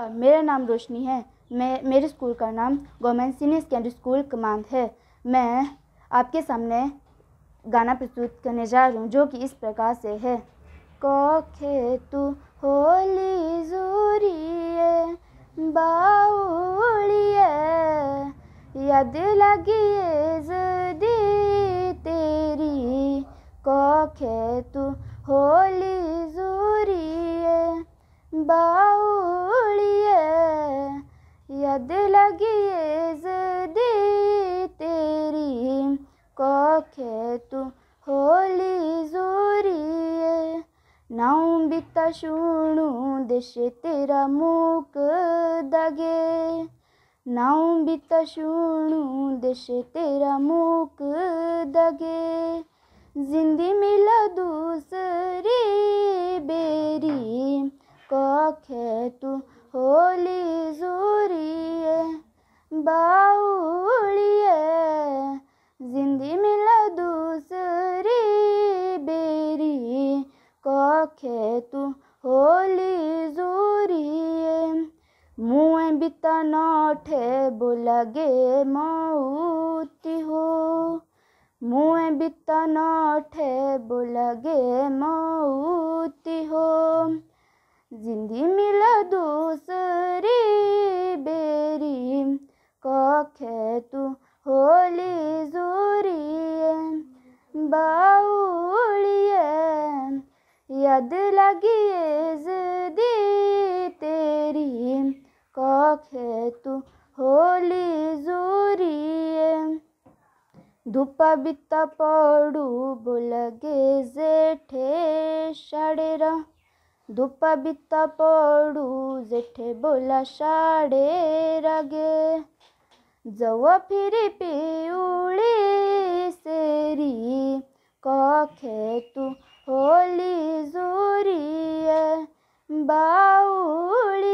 नमस्कार मेरा नाम रोशनी है मैं मेरे स्कूल का नाम government senior secondary school command है मैं आपके सामने गाना प्रस्तुत करने जा रही हूँ जो कि इस प्रकार से है कौखे तू होली जूरिए बाउलिए यद लगिए जदी तेरी कौखे तू होली लगी जदी तेरी कोखे तू होली जोरी नाऊ बिता शूणु दिश तेरा मूक दगे नाऊ बिता शूणु दिश तेरा मूक दगे जिंदी मिला दूसरी बेरी कोखे तू होली जूरिए बाउड़िए जिंदी मिला दूसरी बेरी कखे तू होली जूरिए मुँह बिता नौठे बुलगे मऊती हो मुँह बिता नौठे बुलगे मऊती हो जिंदी मिला बाउलिए यद लगी दी तेरी कौखे तू होली जोरिए धूप बीत पड़ू गे जेठे साड़ेरा धूप बीत पड़ू जेठे बोला साड़े रगे जव फिर पिउली सेरी कखे तू होली जोरिए बाउलिए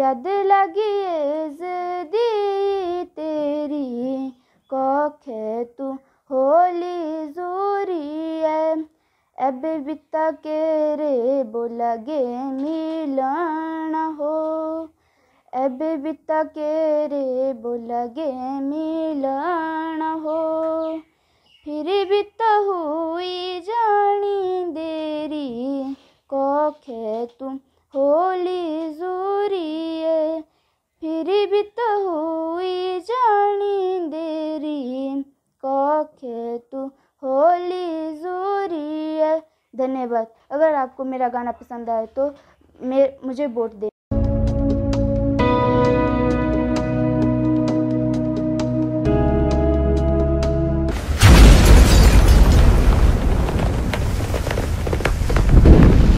यद लगिए जदी तेरी कखे तू होली जोरिए अब बिता के रे बोलगे मिलन हो बिता के रे बुलगे मिलन हो फिर भी तो हुई जानी देरी खे तुम होली जोरिए फिर भी तो हुई जानी देरी खे तू होली है धन्यवाद अगर आपको मेरा गाना पसंद आए तो मे मुझे वोट दे